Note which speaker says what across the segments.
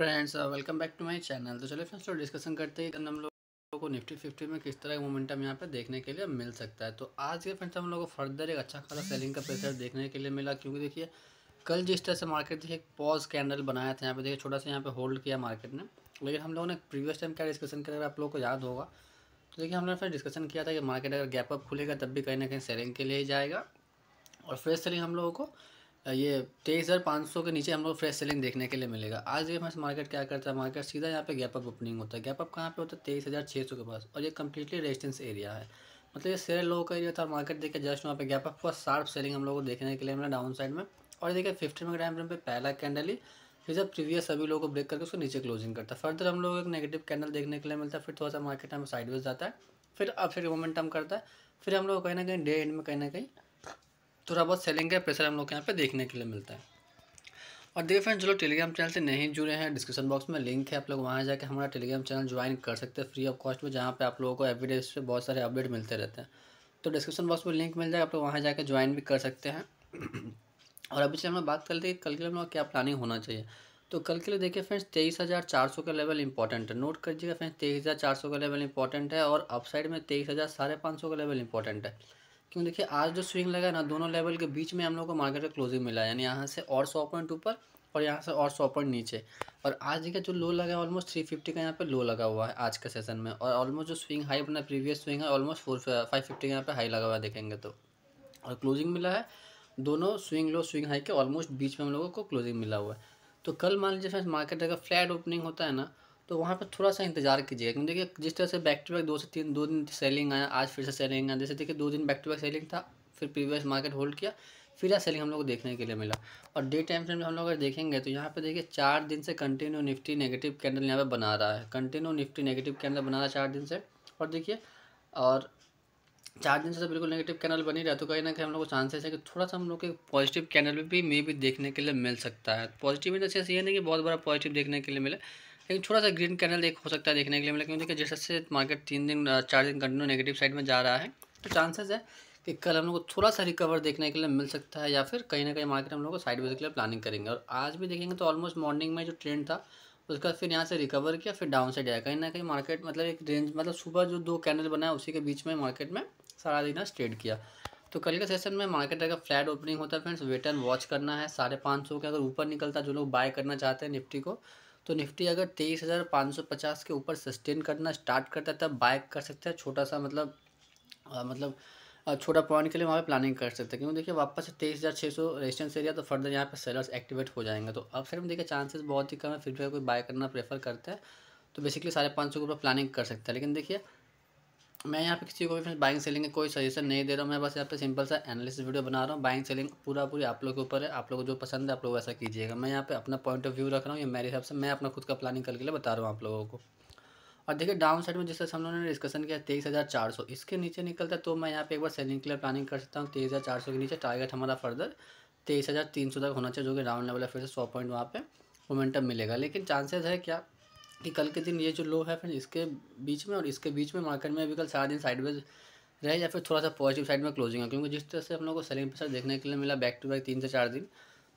Speaker 1: friends welcome back to my channel तो चलिए friends discussion करते हैं हम लोग को निफ्टी फिफ्टी में किस तरह का मोमेंटम यहाँ पे देखने के लिए मिल सकता है तो आज के फ्रेंड्स हम लोग को फर्दर एक अच्छा खासा सेलिंग का प्रेशर देखने के लिए मिला क्योंकि देखिए कल जिस तरह से मार्केट देखिए एक पॉज कैंडल बनाया था यहाँ पे देखिए छोटा सा यहाँ पे होल्ड किया मार्केट ने लेकिन हम लोगों ने प्रीवियस टाइम क्या डिस्कशन किया अगर आप लोगों को याद होगा तो देखिए हम ने फिर डिस्कशन किया था कि मार्केट अगर गैप अप खुलेगा तब भी कहीं ना कहीं सेलिंग के लिए जाएगा और फ्रेश सेलिंग हम लोगों को ये तेईस हज़ार पाँच सौ के नीचे हम लोग फ्रेश सेलिंग देखने के लिए मिलेगा आज ये हमारे मार्केट क्या करता है मार्केट सीधा यहाँ पे गैप अप ओपनिंग होता है गैप अप कहाँ पे होता है तेईस हज़ार छः सौ के पास और ये कम्प्लीटली रेजिडेंस एरिया है मतलब ये सेल लो का एरिया था मार्केट देखे जस्ट वहाँ पे गैप अप हुआ शार्प सेलिंग हम लोग को देखने के लिए मिला डाउन साइड में और देखिए फिफ्टी में टाइम फ्रेम पर पहला कैंडल ही फिर जब प्रीवियस सभी लोगों को ब्रेक करके उसको नीचे क्लोजिंग करता है फर्दर हम लोग एक नेगेटिव कैंडल देखने के लिए मिलता है फिर थोड़ा सा मार्केट हमें साइडवेज जाता है फिर अब फिर मोमेंटम करता है फिर हम लोग कहीं ना कहीं डे एंड में कहीं ना कहीं थोड़ा बहुत सेलिंग का प्रेशर हम लोग के यहाँ पे देखने के लिए मिलता है और देखिए फ्रेंड्स जो लोग टेलीग्राम चैनल से नहीं जुड़े हैं डिस्क्रिप्शन बॉक्स में लिंक है आप लोग वहाँ जाकर हमारा टेलीग्राम चैनल ज्वाइन कर सकते हैं फ्री ऑफ कॉस्ट में जहाँ पर आप लोगों को एवरीडे पे बहुत सारे अपडेट मिलते रहते हैं तो डिस्क्रिप्शन बॉक्स में लिंक मिल जाएगा आप लोग वहाँ जाकर ज्वाइन भी कर सकते हैं और अभी से हम बात करते हैं कल के लिए हम लोग क्या प्लानिंग होना चाहिए तो कल के लिए देखिए फ्रेंड्स तेईस हज़ार चार सौ का लेवल इंपॉर्टेंट है नोट कर दीजिएगा फ्रेंड्स तेईस हज़ार चार सौ का लेवल इंपॉर्टेंट है और अपसाइड में तेईस हज़ार साढ़े पाँच सौ का लेवल इंपॉर्टेंट है क्यों देखिए आज जो स्विंग लगा ना दोनों लेवल के बीच में हम लोग को मार्केट का क्लोजिंग मिला यानी यहाँ से और सौ पॉइंट ऊपर और यहाँ से और सौ पॉइंट नीचे और आज का जो लो लगा है ऑलमोस्ट थ्री फिफ्टी का यहाँ पे लो लगा हुआ है आज के सेशन में और ऑलमोस्ट जो स्विंग हाई अपना प्रीवियस स्विंग है ऑलमोस्ट फोर फाइव फिफ्टी का यहाँ पे हाई लगा हुआ है देखेंगे तो और क्लोजिंग मिला है दोनों स्विंग लो स्विंग हाई के ऑलमोस्ट बीच में हम लोगों को क्लोजिंग मिला हुआ है तो कल मान लीजिए फ्रेंड्स मार्केट अगर फ्लैट ओपनिंग होता है ना तो वहाँ पर थोड़ा सा इंतजार कीजिएगा क्योंकि देखिए जिस तरह से बैक टू बैक दो से तीन दो दिन सेलिंग आया आज फिर से सेलिंग आया जैसे देखिए दो दिन बैक टू बैक सेलिंग था फिर प्रीवियस मार्केट होल्ड किया फिर यह सेलिंग हम लोग को देखने के लिए मिला और डे टाइम फ्रेम में हम लोग अगर देखेंगे तो यहाँ पर देखिए चार दिन से कंटिन्यू निफ्टी नेगेटिव कैंडल यहाँ पर बना रहा है कंटिन्यू निफ्टी नेगेटिव कैंडल बना रहा है चार दिन से और देखिए और चार दिन से तो बिल्कुल नेगेटिव कैनल बनी रहा तो कहीं ना कहीं हम लोग को चांसेस है कि थोड़ा सा हम लोग के पॉजिटिव कैनल भी मे भी देखने के लिए मिल सकता है पॉजिटिव इन द ये नहीं कि बहुत बड़ा पॉजिटिव देखने के लिए मिले लेकिन थोड़ा सा ग्रीन कैनल देख हो सकता है देखने के लिए मिला क्योंकि जैसे से मार्केट तीन दिन चार दिन कंटिन्यू नेगेटिव साइड में जा रहा है तो चांसेस है कि कल हम लोग को थोड़ा सा रिकवर देखने के लिए मिल सकता है या फिर कहीं ना कहीं मार्केट हम लोग को साइड वेज के लिए प्लानिंग करेंगे और आज भी देखेंगे तो ऑलमोस्ट मॉर्निंग में जो ट्रेंड था उसके बाद फिर यहाँ से रिकवर किया फिर डाउन साइड आया कहीं ना कहीं मार्केट मतलब एक रेंज मतलब सुबह जो दो कैनल बनाया उसी के बीच में मार्केट में सारा दिन ट्रेड किया तो कल के सेशन में मार्केट अगर फ्लैट ओपनिंग होता है फ्रेंड्स वेट एंड वॉच करना है साढ़े पाँच सौ के अगर ऊपर निकलता जो लोग बाय करना चाहते हैं निफ्टी को तो निफ्टी अगर तेईस हज़ार पाँच सौ पचास के ऊपर सस्टेन करना स्टार्ट करता है तब बाय कर सकते हैं छोटा सा मतलब आ, मतलब छोटा पॉइंट के लिए वहाँ पे प्लानिंग कर सकते हैं क्योंकि देखिए वापस से तेईस हज़ार छः सौ रेजिस्टेंस एरिया तो फर्दर यहाँ पे सेलर्स एक्टिवेट हो जाएंगे तो अब फिर हम देखिए चांसेस बहुत ही कम है फिर भी कोई बाय करना प्रेफर करता है तो बेसिकली साढ़े पाँच सौ के ऊपर प्लानिंग कर सकता है लेकिन देखिए मैं यहाँ पे किसी को भी फ्रेंड्स बाइंग सेलिंग का कोई सजेशन नहीं दे रहा हूँ मैं बस यहाँ पे सिंपल सा एनालिसिस वीडियो बना रहा हूँ बाइंग सेलिंग पूरा पूरी आप लोगों के ऊपर है आप लोग को जो पसंद है आप लोग वैसा कीजिएगा मैं यहाँ पे अपना पॉइंट ऑफ व्यू रख रहा हूँ या मेरे हिसाब से मैं अपना खुद का प्लानिंग करके लिए बता रहा हूँ आप लोगों को और देखिए डाउन साइड में जिस हम लोगों ने डिस्कशन किया तेईस हज़ार चार सौ इसके नीचे निकलता है तो मैं यहाँ पे एक बार सेलिंग के लिए प्लानिंग कर सकता हूँ तेईस हज़ार चार सौ के नीचे टारगेट हमारा फर्दर तेईस हज़ार तीन सौ तक होना चाहिए जो कि राउंड लेवल है फिर से सौ पॉइंट वहाँ पे मोमेंटम मिलेगा लेकिन चांसेस है क्या कि कल के दिन ये जो लो है फ्रेंड इसके बीच में और इसके बीच में मार्केट में अभी कल सारा दिन साइडवेज रहे या फिर थोड़ा सा पॉजिटिव साइड में क्लोजिंग है क्योंकि जिस तरह से हम लोग को सेलिंग प्रेशर देखने के लिए मिला बैक टू बैक तीन से चार दिन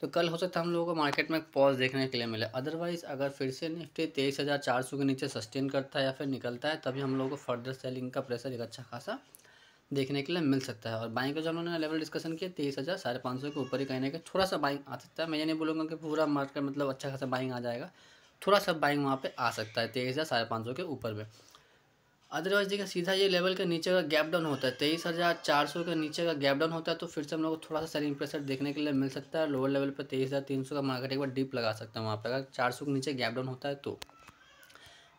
Speaker 1: तो कल हो सकता है हम लोगों को मार्केट में पॉज देखने के लिए मिले अदरवाइज़ अगर फिर से निफ्टी तेईस हज़ार चार सौ के नीचे सस्टेन करता है या फिर निकलता है तभी हम लोग को फर्दर सेलिंग का प्रेशर एक अच्छा खासा देखने के लिए मिल सकता है और बाइंग का जो हमने लेवल डिस्कशन किया तेईस हज़ार साढ़े पाँच सौ के ऊपर ही कहने के थोड़ा सा बाइंग आ सकता है मैं ये नहीं बोलूँगा कि पूरा मार्केट मतलब अच्छा खासा बाइंग आ जाएगा थोड़ा सा बाइंग वहाँ पे आ सकता है तेईस हज़ार साढ़े पाँच सौ के ऊपर में अदरवाइज देखिए सीधा ये लेवल के नीचे का गैप डाउन होता है तेईस हज़ार चार सौ के नीचे का गैप डाउन होता है तो फिर से हम लोग को थोड़ा सा सेलिंग प्रेशर देखने के लिए मिल सकता है लोअर लेवल पर तेईस हज़ार तीन सौ का मार्केट एक बार डीप लगा सकता है वहाँ पर अगर चार सौ के नीचे गैप डाउन होता है तो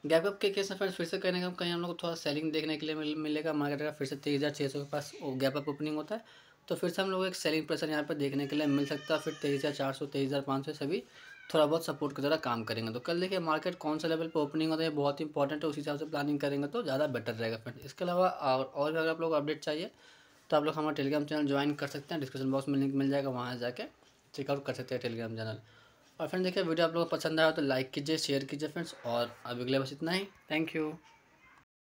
Speaker 1: गैप अप के केस में फिर से कहने का कहीं हम लोग को थोड़ा सेलिंग देखने के लिए मिल, मिलेगा मार्केट का फिर से तेईस हज़ार छः सौ के पास गैप अप ओपनिंग होता है तो फिर से हम लोग एक सेलिंग प्रेशर यहाँ पर देखने के लिए मिल सकता है फिर तेईस हज़ार चार सौ तेईस हज़ार पाँच सौ सभी थोड़ा बहुत सपोर्ट की तरह काम करेंगे तो कल देखिए मार्केट कौन सा लेवल पर ओपनिंग होता है बहुत ही इंपॉर्टेंट है उस हिसाब से प्लानिंग करेंगे तो ज़्यादा बेटर रहेगा फ्रेंड इसके अलावा और, और भी अगर आप लोग अपडेट चाहिए तो आप लोग हमारा टेलीग्राम चैनल ज्वाइन कर सकते हैं डिस्क्रिप्शन बॉक्स में लिंक मिल जाएगा वहाँ जाकर चेकआउट कर सकते हैं टेलीग्राम चैनल और फ्रेंड देखिए वीडियो आप लोग को पसंद आया तो लाइक कीजिए शेयर कीजिए फ्रेंड्स और अभी अगले बस इतना ही थैंक यू